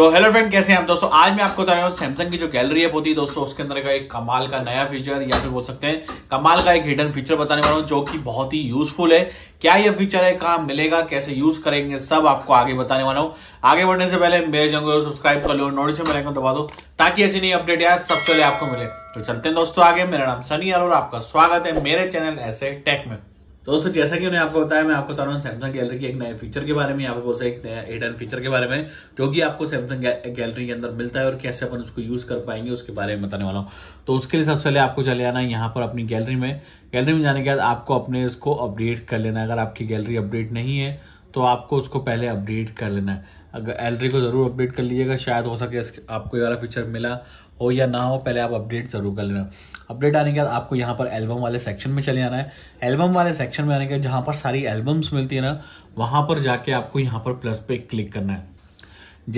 तो hello friend कैसे हैं आप दोस्तों आज मैं आपको बता रहा हूँ सैमसंग की जो गैलरी है होती है दोस्तों उसके अंदर का एक कमाल का नया फीचर या फिर बोल सकते हैं कमाल का एक हिडन फीचर बताने वाला हूँ जो कि बहुत ही यूजफुल है क्या ये फीचर है कहाँ मिलेगा कैसे यूज करेंगे सब आपको आगे बताने वाला हूँ आगे बढ़ने से पहले मेरे चैनल को सब्सक्राइब कर लो नोटिफिकेशन बेलाइकन दबा दो ताकि ऐसी नई अपडेट आए सबसे पहले आपको मिले तो चलते हैं दोस्तों आगे मेरा नाम सनी और आपका स्वागत है मेरे चैनल ऐसे टेक में तो दोस्तों जैसा कि उन्हें आपको बताया मैं आपको बता रहा हूँ सैमसंग गैलरी के एक नए फीचर के बारे में यहाँ पे बोल एक नया एडन फीचर के बारे में जो कि आपको सैमसंग गैलरी के अंदर मिलता है और कैसे अपन उसको यूज कर पाएंगे उसके बारे में बताने वाला हूँ तो उसके लिए सबसे पहले आपको चले आना यहाँ पर अपनी गैलरी में गैलरी में जाने के बाद आपको अपने इसको अपडेट कर लेना है अगर आपकी गैलरी अपडेट नहीं है तो आपको उसको पहले अपडेट कर लेना है अगर गैलरी को ज़रूर अपडेट कर लीजिएगा शायद हो सके आपको ये वाला फीचर मिला हो या ना हो पहले आप अपडेट ज़रूर कर लेना अपडेट आने के बाद आपको यहाँ पर एल्बम वाले सेक्शन में चले आना है एल्बम वाले सेक्शन में आने के बाद जहाँ पर सारी एल्बम्स मिलती है ना वहाँ पर जाके आपको यहाँ पर प्लस पे क्लिक करना है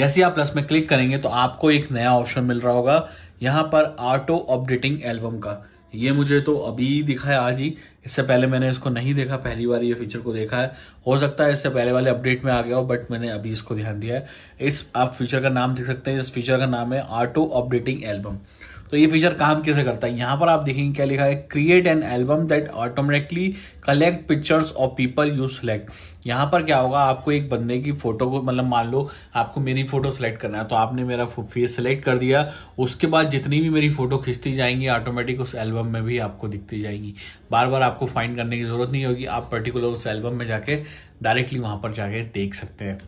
जैसे आप प्लस में क्लिक करेंगे तो आपको एक नया ऑप्शन मिल रहा होगा यहाँ पर ऑटो अपडेटिंग एल्बम का ये मुझे तो अभी दिखा है आज ही इससे पहले मैंने इसको नहीं देखा पहली बार ये फीचर को देखा है हो सकता है इससे पहले वाले अपडेट में आ गया हो बट मैंने अभी इसको ध्यान दिया है इस आप फीचर का नाम देख सकते हैं इस फीचर का नाम है ऑटो अपडेटिंग एल्बम तो ये फीचर काम कैसे करता है यहाँ पर आप देखेंगे क्या लिखा है create an album that automatically collect pictures of people you select यहाँ पर क्या होगा आपको एक बंदे की फोटो को मतलब मान लो आपको मेरी फोटो सेलेक्ट करना है तो आपने मेरा फेस सेलेक्ट कर दिया उसके बाद जितनी भी मेरी फोटो खींचती जाएंगी ऑटोमेटिक उस एल्बम में भी आपको दिखती जाएंगी बार बार आप आपको फाइंड करने की ज़रूरत नहीं होगी आप पर्टिकुलर उस एल्बम में जाके डायरेक्टली वहां पर जाके देख सकते हैं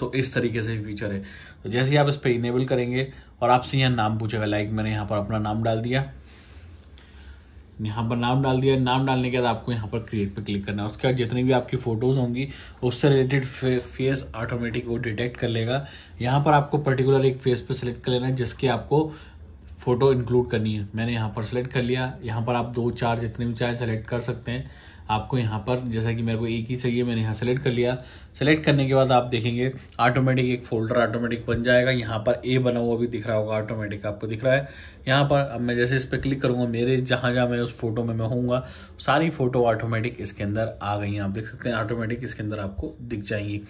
तो इस तरीके से फीचर है तो जैसे ही आप इस पर इनेबल करेंगे और आपसे यहाँ नाम पूछेगा लाइक मैंने यहाँ पर अपना नाम डाल दिया यहाँ पर नाम डाल दिया नाम डालने के बाद आपको यहाँ पर क्रिएट पर क्लिक करना है उसके बाद जितनी भी आपकी फ़ोटोज़ होंगी उससे रिलेटेड फेस ऑटोमेटिक वो डिटेक्ट कर लेगा यहाँ पर आपको पर्टिकुलर एक फेस पे सिलेक्ट कर लेना है जिसके आपको फ़ोटो इंक्लूड करनी है मैंने यहाँ पर सेलेक्ट कर लिया यहाँ पर आप दो चार जितने भी चाहे सेलेक्ट कर सकते हैं आपको यहाँ पर जैसा कि मेरे को एक ही चाहिए मैंने यहाँ सेलेक्ट कर लिया सेलेक्ट करने के बाद आप देखेंगे ऑटोमेटिक एक फोल्डर ऑटोमेटिक बन जाएगा यहाँ पर ए बना हुआ भी दिख रहा होगा ऑटोमेटिक आपको दिख रहा है यहाँ पर अब मैं जैसे इस पर क्लिक करूँगा मेरे जहाँ जहाँ मैं उस फोटो में मैं हूँगा सारी फोटो ऑटोमेटिक इसके अंदर आ गई हैं आप देख सकते हैं ऑटोमेटिक इसके अंदर आपको दिख जाएंगी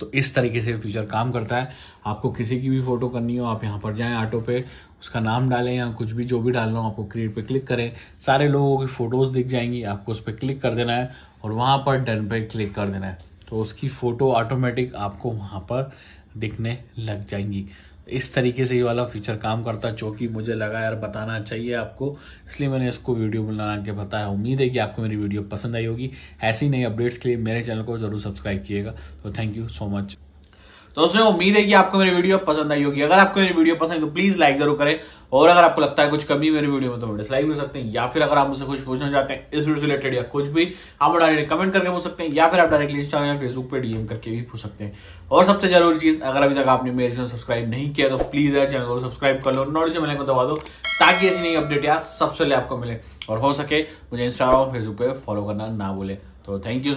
तो इस तरीके से फीचर काम करता है आपको किसी की भी फ़ोटो करनी हो आप यहाँ पर जाएं ऑटो पे उसका नाम डालें या कुछ भी जो भी डालना हो आपको क्रिएट पे क्लिक करें सारे लोगों की फ़ोटोज़ दिख जाएंगी आपको उस पर क्लिक कर देना है और वहाँ पर डन पे क्लिक कर देना है तो उसकी फ़ोटो ऑटोमेटिक आपको वहाँ पर दिखने लग जाएंगी इस तरीके से ये वाला फीचर काम करता है जो कि मुझे लगा यार बताना चाहिए आपको इसलिए मैंने इसको वीडियो बना के बताया उम्मीद है कि आपको मेरी वीडियो पसंद आई होगी ऐसी नई अपडेट्स के लिए मेरे चैनल को जरूर सब्सक्राइब किएगा तो थैंक यू सो मच तो उसमें उम्मीद है कि आपको मेरी वीडियो पसंद आई होगी अगर आपको मेरी वीडियो पसंद है तो प्लीज लाइक जरूर करें और अगर आपको लगता है कुछ कमी मेरी वीडियो में तो डिसलाइक भी सकते हैं या फिर अगर आप मुझसे कुछ पूछना चाहते हैं इस वीडियो से रिलेटेड या कुछ भी आप डायरेक्ट कमेंट करके पूछ सकते हैं या फिर आप डायरेक्टली इंस्टाग्राम या फेसबुक पर डीएम करके भी पूछ सकते हैं और सबसे जरूरी चीज अगर अभी तक आपने मेरे चैनल सब्सक्राइब नहीं किया तो प्लीज यार चैनल को सब्सक्राइब कर लो मिलने को दबा दो ताकि ऐसी नई अपडेट यार सबसे पहले आपको मिले और हो सके मुझे इंस्टाग्राम फेसबुक पे फॉलो करना ना भूले तो थैंक यू सर